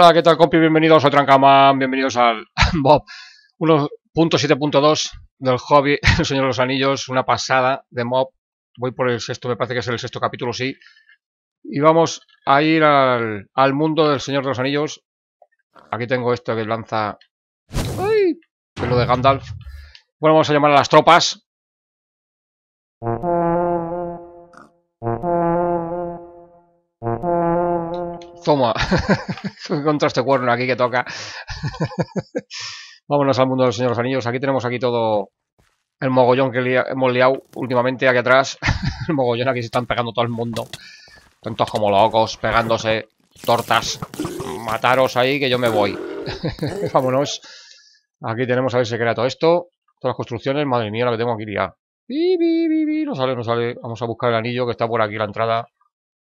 Hola, ¿qué tal, compi? Bienvenidos a Trankaman, bienvenidos al Bob 1.7.2 del hobby El Señor de los Anillos, una pasada de mob. Voy por el sexto, me parece que es el sexto capítulo, sí. Y vamos a ir al, mundo del Señor de los Anillos. Aquí tengo esto que lanza... ¡Ay! lo de Gandalf. Bueno, vamos a llamar a las tropas. Toma, contra este cuerno aquí que toca. Vámonos al mundo de los señores Anillos. Aquí tenemos aquí todo el mogollón que hemos liado últimamente aquí atrás. el mogollón aquí se están pegando todo el mundo. Tantos como locos, pegándose tortas. Mataros ahí que yo me voy. Vámonos. Aquí tenemos a ver si crea todo esto. Todas las construcciones. Madre mía, la que tengo aquí ya. No sale, no sale. Vamos a buscar el anillo que está por aquí, la entrada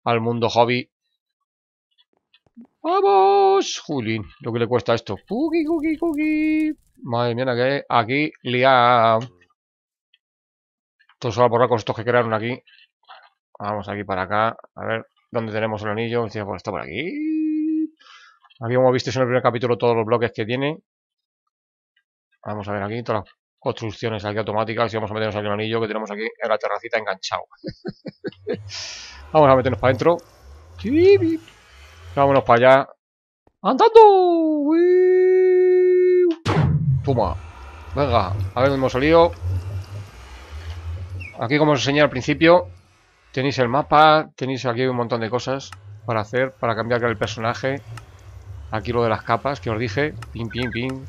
al mundo hobby ¡Vamos! Julín, lo que le cuesta esto. ¡Cookie, cookie, Madre mía, que aquí liado. Todo solo va que crearon aquí. Vamos aquí para acá. A ver, ¿dónde tenemos el anillo? Pues, está por aquí. Habíamos visto en el primer capítulo, todos los bloques que tiene. Vamos a ver aquí todas las construcciones aquí automáticas. Y vamos a meternos aquí el anillo que tenemos aquí en la terracita enganchado. vamos a meternos para adentro. Vámonos para allá. ¡Andando! Toma. Venga, a ver, hemos salido. Aquí, como os enseñé al principio, tenéis el mapa, tenéis aquí un montón de cosas para hacer, para cambiar el personaje. Aquí lo de las capas que os dije. Pin, pin, pin.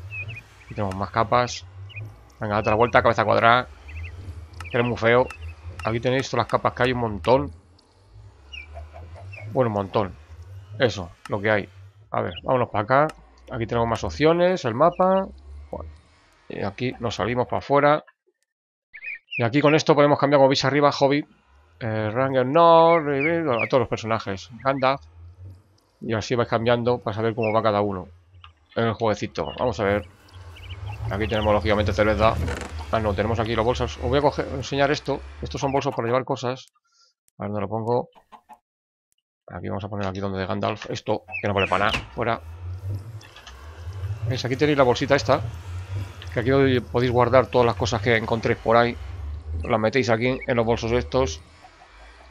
Aquí tenemos más capas. Venga, otra vuelta, cabeza cuadrada. Es muy feo. Aquí tenéis todas las capas que hay, un montón. Bueno, un montón. Eso, lo que hay. A ver, vámonos para acá. Aquí tenemos más opciones, el mapa. y aquí nos salimos para afuera. Y aquí con esto podemos cambiar, como veis arriba, hobby. Eh, Ranger no, a todos los personajes. Anda. Y así vais cambiando para saber cómo va cada uno. En el jueguecito. Vamos a ver. Aquí tenemos lógicamente cerveza. Ah, no, tenemos aquí los bolsos. Os voy a enseñar esto. Estos son bolsos para llevar cosas. A ver, no lo pongo. Aquí vamos a poner aquí donde de Gandalf. Esto, que no vale para nada. Fuera. Aquí tenéis la bolsita esta. Que aquí podéis guardar todas las cosas que encontréis por ahí. Las metéis aquí en los bolsos estos.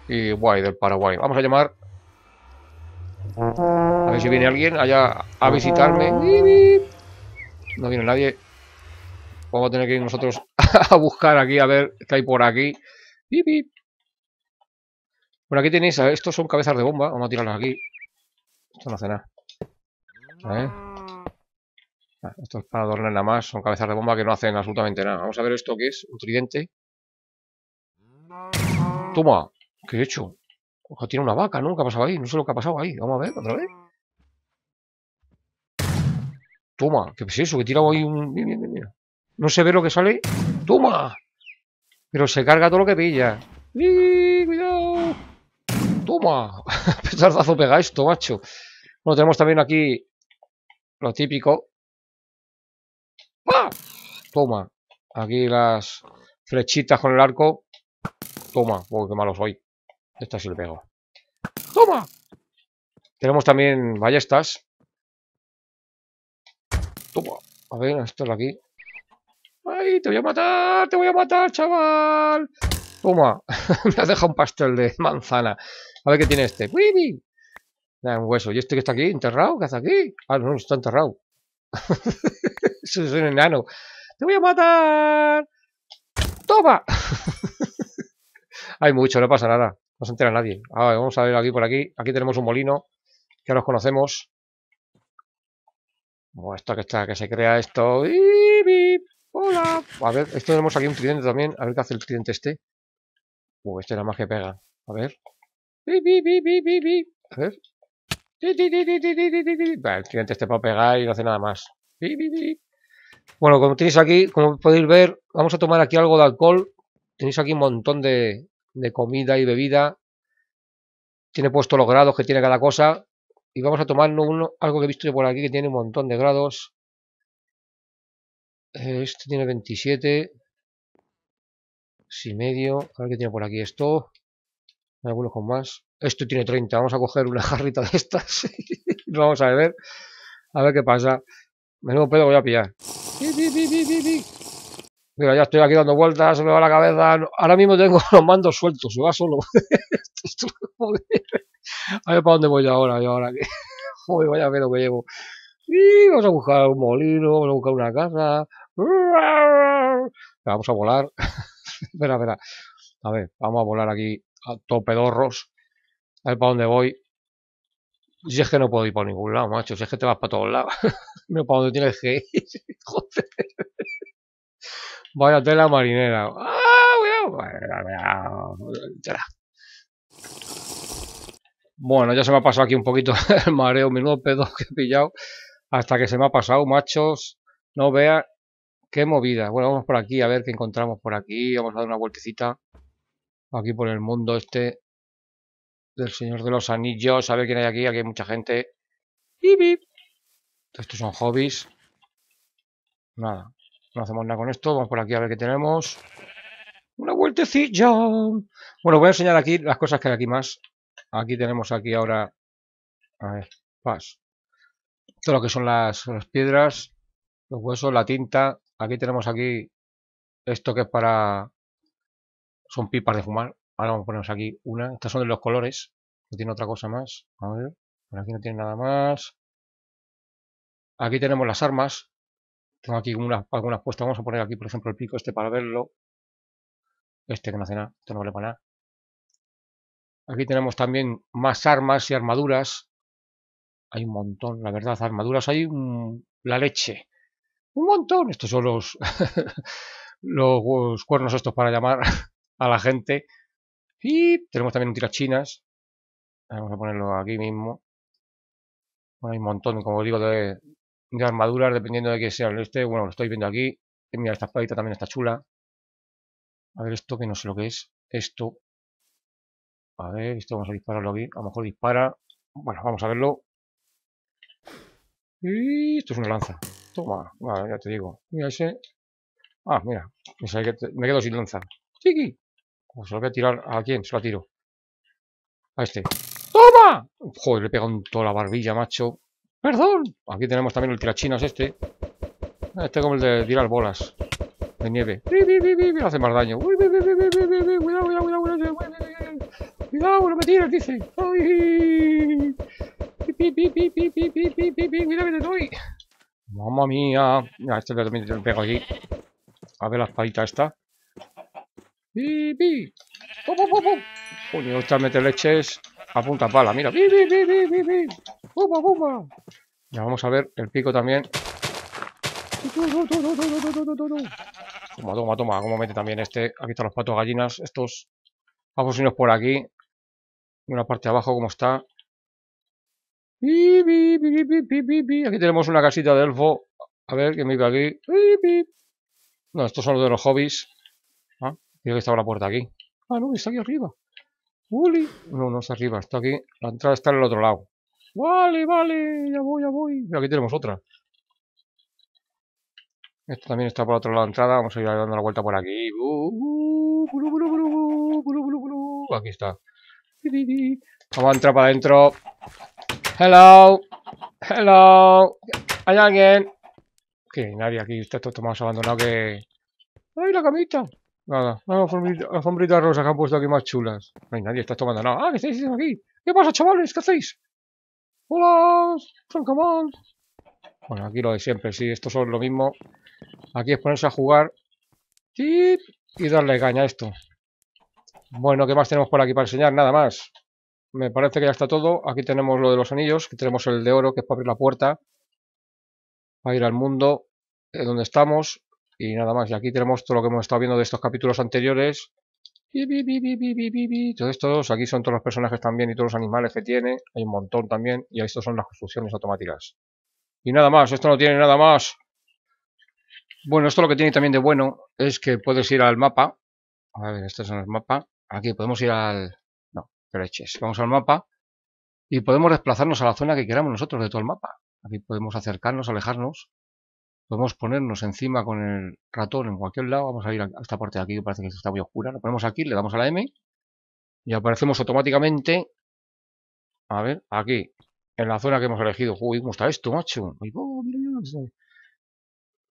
Y guay, del Paraguay. Vamos a llamar. A ver si viene alguien allá a visitarme. No viene nadie. Vamos a tener que ir nosotros a buscar aquí, a ver qué hay por aquí. ¡Bip, bueno, aquí tenéis, estos son cabezas de bomba. Vamos a tirarlas aquí. Esto no hace nada. A ver. Ah, esto es para adornar nada más. Son cabezas de bomba que no hacen absolutamente nada. Vamos a ver esto que es. Un tridente. Toma. ¿Qué he hecho? Ojo, tiene una vaca, ¿Nunca ha pasado ahí? No sé lo que ha pasado ahí. Vamos a ver, otra vez. Toma. ¿Qué es eso? Que he tirado ahí un... mira. No se ve lo que sale. ¡Toma! Pero se carga todo lo que pilla. ¡Toma! Petardazo pega esto, macho. Bueno, tenemos también aquí lo típico. ¡Ah! Toma. Aquí las flechitas con el arco. Toma. porque qué malo soy. Esta sí le pego. ¡Toma! Tenemos también ballestas. Toma. A ver, esto es aquí. ¡Ay, te voy a matar! ¡Te voy a matar, chaval! Toma, me ha dejado un pastel de manzana. A ver qué tiene este. ¡Wibi! un hueso. ¿Y este que está aquí? ¿Enterrado? ¿Qué hace aquí? Ah, no, está enterrado. Eso es un enano. ¡Te voy a matar! ¡Toma! Hay mucho, no pasa nada. No se entera nadie. A vamos a ver aquí por aquí. Aquí tenemos un molino. Que nos conocemos. Bueno, oh, esto que está, que se crea esto. ¡Hola! A ver, esto tenemos aquí un tridente también. A ver qué hace el cliente este este nada más que pega. A ver. Vale, el cliente este para pegar y no hace nada más. Bueno, como tenéis aquí, como podéis ver, vamos a tomar aquí algo de alcohol. Tenéis aquí un montón de, comida y bebida. Tiene puesto los grados que tiene cada cosa. Y vamos a tomar uno, algo que he visto por aquí que tiene un montón de grados. Este tiene 27 y medio. A ver qué tiene por aquí esto. algunos con más. Esto tiene 30. Vamos a coger una jarrita de estas. y lo vamos a beber. A ver qué pasa. Menudo pedo voy a pillar. Mira, ya estoy aquí dando vueltas, se me va la cabeza. Ahora mismo tengo los mandos sueltos, se va solo. a ver para dónde voy ahora, yo ahora que. Joder, vaya pedo que llevo. Y vamos a buscar un molino, vamos a buscar una casa. Vamos a volar espera, espera. A ver, vamos a volar aquí a topedorros. A ver para dónde voy. Si es que no puedo ir por ningún lado, macho. Si es que te vas para todos lados. Mira para dónde tienes que ir. Joder. Vaya tela marinera. Bueno, ya se me ha pasado aquí un poquito el mareo. Menudo pedo que he pillado. Hasta que se me ha pasado, machos. No veas Qué movida. Bueno, vamos por aquí a ver qué encontramos por aquí. Vamos a dar una vueltecita. Aquí por el mundo este del Señor de los Anillos. A ver quién hay aquí. Aquí hay mucha gente. Estos son hobbies. Nada. No hacemos nada con esto. Vamos por aquí a ver qué tenemos. Una vueltecilla. Bueno, voy a enseñar aquí las cosas que hay aquí más. Aquí tenemos aquí ahora... A ver, paz. Todo lo que son las piedras, los huesos, la tinta, Aquí tenemos aquí esto que es para... Son pipas de fumar. Ahora vamos a ponernos aquí una. Estas son de los colores. No tiene otra cosa más. A ver. Por aquí no tiene nada más. Aquí tenemos las armas. Tengo aquí algunas puestas. Vamos a poner aquí, por ejemplo, el pico este para verlo. Este que no hace nada. Esto no vale para nada. Aquí tenemos también más armas y armaduras. Hay un montón, la verdad. Armaduras hay un... la leche un montón. Estos son los, los cuernos estos para llamar a la gente. Y tenemos también un tirachinas. Vamos a ponerlo aquí mismo. hay un montón, como digo, de, armaduras, dependiendo de que sea el este. Bueno, lo estoy viendo aquí. mira, esta espadita también está chula. A ver esto, que no sé lo que es. Esto. A ver, esto vamos a dispararlo aquí. A lo mejor dispara. Bueno, vamos a verlo. Y esto es una lanza. Toma, ya te digo. Mira ese. Ah, mira. Me quedo sin lanza. Chiqui. se lo voy a tirar. ¿A quién? Se lo tiro. A este. ¡Toma! Joder, le he pegado en toda la barbilla, macho. ¡Perdón! Aquí tenemos también el tirachinas este. Este como el de tirar bolas de nieve. hace más daño. Cuidado, cuidado, cuidado, cuidado. no me tires, dice. ¡Ay! Cuidado que te doy. ¡Mamma mía! Mira, este también te pego aquí. A ver la espadita esta. ¡Bi, bi! ¡Pum, Uy, mete leches apunta pala, mira. ¡Bi, bi, bi, bi, bi, bi! bi Ya vamos a ver el pico también. Toma, toma, toma. Como mete también este. Aquí están los patos gallinas. Estos. Vamos a irnos por aquí. Una parte de abajo, como está. Aquí tenemos una casita de elfo. A ver, me iba aquí? No, estos son los de los hobbies. Ah, creo que estaba la puerta aquí. Ah, no, está aquí arriba. No, no está arriba, está aquí. La entrada está en el otro lado. Vale, vale, ya voy, ya voy. Aquí tenemos otra. Esto también está por otro lado de la entrada. Vamos a ir dando la vuelta por aquí. Uh, uh, aquí está. Vamos a entrar para adentro. Hello. Hello. ¿Hay alguien? Que nadie aquí. Está todo más abandonado que... ¡Ay, la camita! Nada, las a alfombritas rosa que han puesto aquí más chulas. No hay nadie, está tomando nada. ¡Ah, ¿Qué estáis aquí! ¿Qué pasa, chavales? ¿Qué hacéis? ¡Hola! ¡Francamón! Bueno, aquí lo de siempre, sí, estos son lo mismo. Aquí es ponerse a jugar y darle caña a esto. Bueno, ¿qué más tenemos por aquí para enseñar? Nada más. Me parece que ya está todo. Aquí tenemos lo de los anillos. Aquí tenemos el de oro, que es para abrir la puerta. Para ir al mundo eh, donde estamos. Y nada más. Y aquí tenemos todo lo que hemos estado viendo de estos capítulos anteriores. Todos estos, aquí son todos los personajes también y todos los animales que tiene. Hay un montón también. Y estos son las construcciones automáticas. Y nada más, esto no tiene nada más. Bueno, esto lo que tiene también de bueno es que puedes ir al mapa. A ver, este es el mapa. Aquí podemos ir al, Vamos al mapa y podemos desplazarnos a la zona que queramos nosotros de todo el mapa. Aquí podemos acercarnos, alejarnos. Podemos ponernos encima con el ratón en cualquier lado. Vamos a ir a esta parte de aquí que parece que está muy oscura. Lo ponemos aquí, le damos a la M y aparecemos automáticamente. A ver, aquí, en la zona que hemos elegido. Uy, ¿cómo está esto, macho? Oh,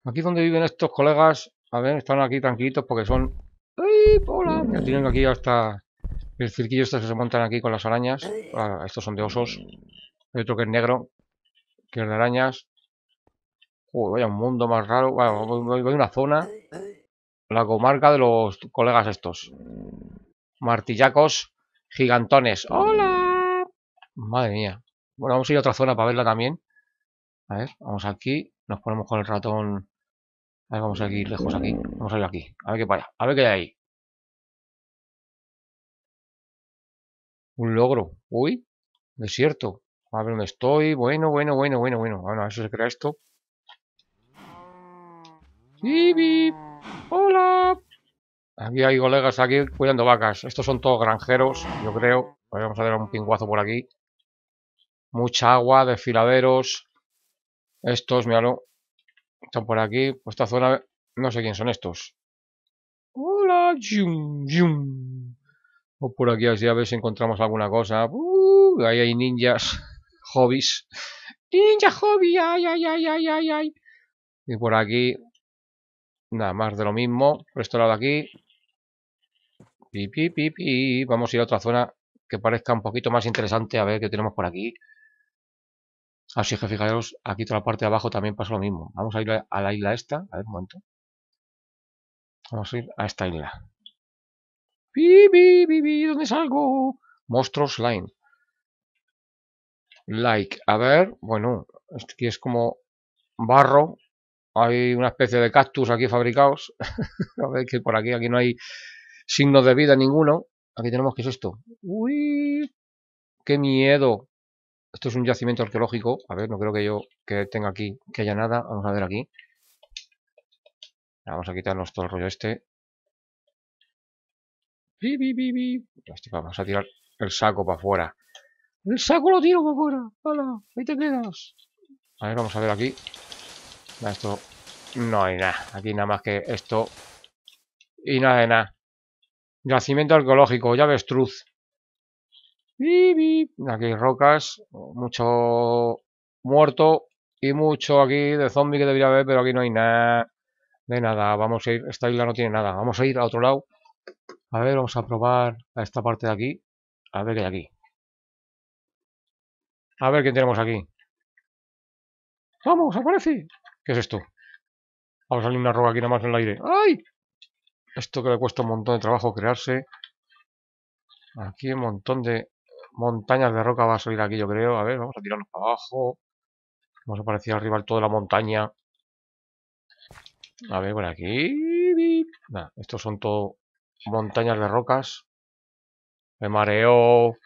aquí donde viven estos colegas, a ver, están aquí tranquilitos porque son... ¡Ay, hola! Ya tienen aquí hasta el cirquillo estos que se montan aquí con las arañas. Ah, estos son de osos. Hay otro que es negro, que es de arañas. Uy, vaya un mundo más raro. voy, a una zona. La comarca de los colegas estos. Martillacos gigantones. ¡Hola! Madre mía. Bueno, vamos a ir a otra zona para verla también. A ver, vamos aquí. Nos ponemos con el ratón. A ver, vamos a ir lejos aquí. Vamos a ir aquí. A ver qué A ver qué hay ahí. un logro. Uy, desierto. A ver dónde estoy. Bueno, bueno, bueno, bueno, bueno. Bueno, ah, a eso se crea esto. ¡Bibi! ¡Hola! Aquí hay colegas aquí cuidando vacas. Estos son todos granjeros, yo creo. vamos a dar un pinguazo por aquí. Mucha agua, desfiladeros. Estos, míralo. Están por aquí. esta zona... No sé quién son estos. ¡Hola! ¡Yum, yum! O pues por aquí a ver si encontramos alguna cosa. Uh, ahí hay ninjas. Hobbies. Ninja hobby. Ay, ay, ay, ay, ay, ay. Y por aquí. Nada más de lo mismo. Por este lado de aquí. Pi, pi, pi, pi. Vamos a ir a otra zona que parezca un poquito más interesante. A ver qué tenemos por aquí. Así ah, que fijaros, aquí toda la parte de abajo también pasa lo mismo. Vamos a ir a la isla esta. A ver, un momento. Vamos a ir a esta isla dónde salgo? Monstruos Line. Like. A ver, bueno, esto aquí es como barro. Hay una especie de cactus aquí fabricados. a ver, que por aquí, aquí no hay signo de vida ninguno. Aquí tenemos, que es esto? ¡Uy! ¡Qué miedo! Esto es un yacimiento arqueológico. A ver, no creo que yo que tenga aquí, que haya nada. Vamos a ver aquí. Vamos a quitarnos todo el rollo este. Vamos a tirar el saco para afuera. El saco lo tiro para afuera. Ahí te quedas. A ver, vamos a ver aquí. Esto no hay nada. Aquí nada más que esto. Y nada de nada. Yacimiento arqueológico, llave estruz Aquí hay rocas, mucho muerto y mucho aquí de zombie que debería haber, pero aquí no hay nada de nada. Vamos a ir, esta isla no tiene nada. Vamos a ir a otro lado a ver, vamos a probar a esta parte de aquí. A ver qué hay aquí. A ver quién tenemos aquí. ¡Vamos, aparece! ¿Qué es esto? Vamos a salir una roca aquí nomás en el aire. ¡Ay! Esto que le cuesta un montón de trabajo crearse. Aquí un montón de montañas de roca va a salir aquí, yo creo. A ver, vamos a tirarnos para abajo. Vamos a aparecer arriba toda la montaña. A ver, por aquí. Nah, estos son todo montañas de rocas, Me mareo.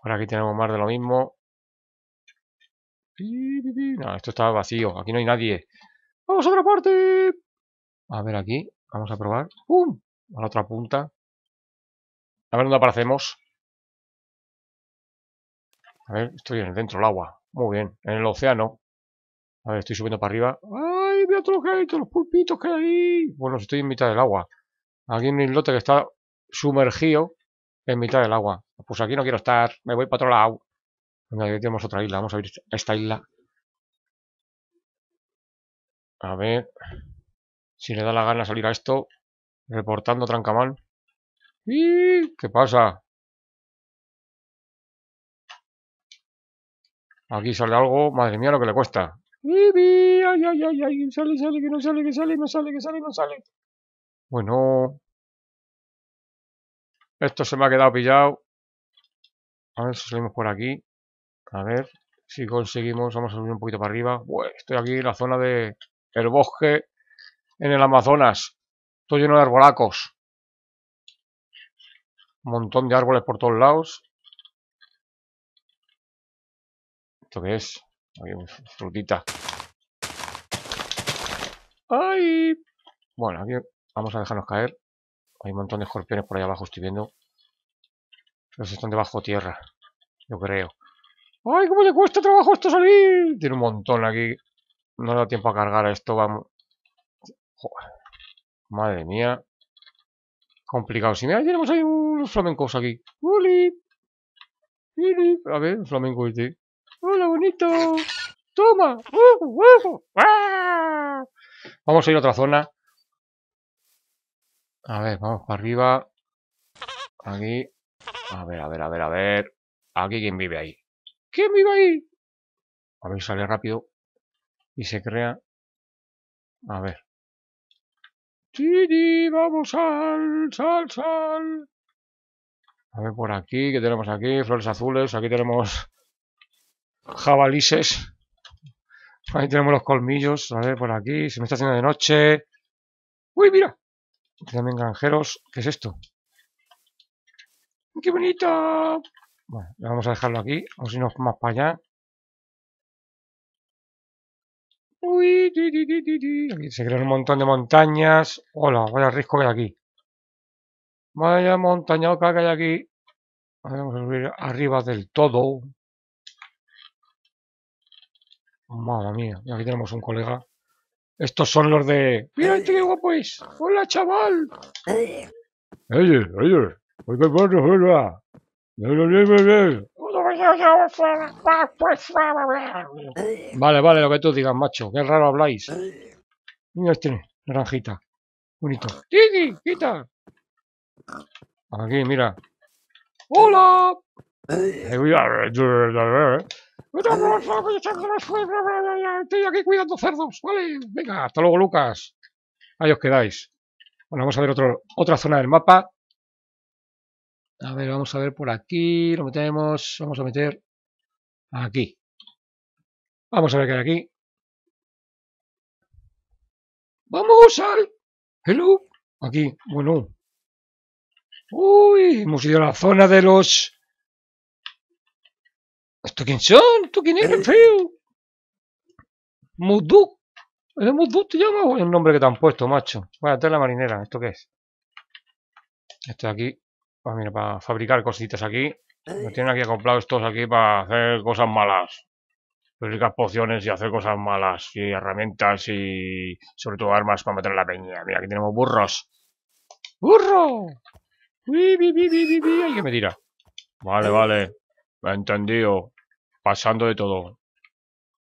Por aquí tenemos más de lo mismo. esto está vacío, aquí no hay nadie. ¡Vamos a otra parte! A ver aquí, vamos a probar. ¡Pum! A la otra punta. A ver dónde aparecemos. A ver, estoy en dentro del agua. Muy bien, en el océano. A ver, estoy subiendo para arriba. ¡Ay, mira todo lo que hay! ¡Todos los pulpitos que hay! Bueno, estoy en mitad del agua. Aquí hay un islote que está sumergido en mitad del agua. Pues aquí no quiero estar, me voy para otro lado. Venga, aquí tenemos otra isla, vamos a ver esta isla. A ver si le da la gana salir a esto, reportando trancamán. ¿Y ¿Qué pasa? Aquí sale algo, madre mía lo que le cuesta. ¡Ay, ay, ay! ay! Sale, sale, que no sale, que sale, no sale, que sale, no sale. Bueno. Pues Esto se me ha quedado pillado. A ver si salimos por aquí. A ver si conseguimos. Vamos a subir un poquito para arriba. estoy aquí en la zona de bosque en el Amazonas. Todo lleno de arbolacos. Un montón de árboles por todos lados. ¿Esto qué es? Hay frutita. ¡Ay! Bueno, aquí Vamos a dejarnos caer. Hay un montón de escorpiones por ahí abajo, estoy viendo. Los están debajo tierra, yo creo. ¡Ay, cómo le cuesta trabajo esto salir! Tiene un montón aquí. No da tiempo a cargar a esto, vamos. Madre mía. Complicado. Si mira, tenemos ahí un flamencos aquí. ¡Uli! ¡Uli! A ver, un flamenco este. ¡Hola, bonito! ¡Toma! ¡Uh, uh, uh! ¡Ah! Vamos a ir a otra zona. A ver, vamos para arriba. Aquí. A ver, a ver, a ver, a ver. Aquí, ¿quién vive ahí? ¿Quién vive ahí? A ver, sale rápido. Y se crea. A ver. ¡Vamos, al... sal, sal! A ver, por aquí, ¿qué tenemos aquí? Flores azules. Aquí tenemos ...jabalices. Ahí tenemos los colmillos. A ver, por aquí. Se me está haciendo de noche. ¡Uy, mira! también granjeros. ¿Qué es esto? ¡Qué bonito! Bueno, vamos a dejarlo aquí, o si nos más para allá. Uy, se crean un montón de montañas. Hola, vaya risco que hay aquí. Vaya montañado que hay aquí. Vamos a subir arriba del todo. Madre mía, y aquí tenemos un colega. Estos son los de. ¡Mira qué guapo ¡Hola, chaval! ¡Oye, oye! ¡Voy con Vale, vale, lo que tú digas, macho. Qué raro habláis. Mira este, naranjita. Bonito. ¡Tiki! ¡Quita! Aquí, mira. ¡Hola! Estoy aquí cuidando cerdos, Venga, hasta luego, Lucas. Ahí os quedáis. Bueno, vamos a ver otra zona del mapa. A ver, vamos a ver por aquí. Lo metemos. Vamos a meter aquí. Vamos a ver qué hay aquí. ¡Vamos al! ¡Hello! Aquí, bueno. Uy, hemos ido a la zona de los ¿Esto pues, quién son? ¿Esto quién eres, eh, feo? Mudú. ¿Eres Mudú te llama? El nombre que te han puesto, macho. Bueno, esta es la marinera. ¿Esto qué es? Esto de aquí. Pues para fabricar cositas aquí. Me tienen aquí acoplados estos aquí para hacer cosas malas. Fabricar pociones y hacer cosas malas. Y herramientas y sobre todo armas para meter en la peña. Mira, aquí tenemos burros. ¡Burro! ¡Uy, uy, uy, bi, uy ay me tira? Vale, vale. Entendido pasando de todo.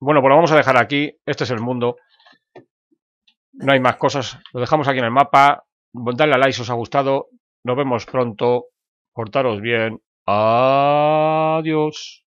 Bueno, pues lo vamos a dejar aquí. Este es el mundo. No hay más cosas. Lo dejamos aquí en el mapa. Dale a like si os ha gustado. Nos vemos pronto. Cortaros bien. Adiós.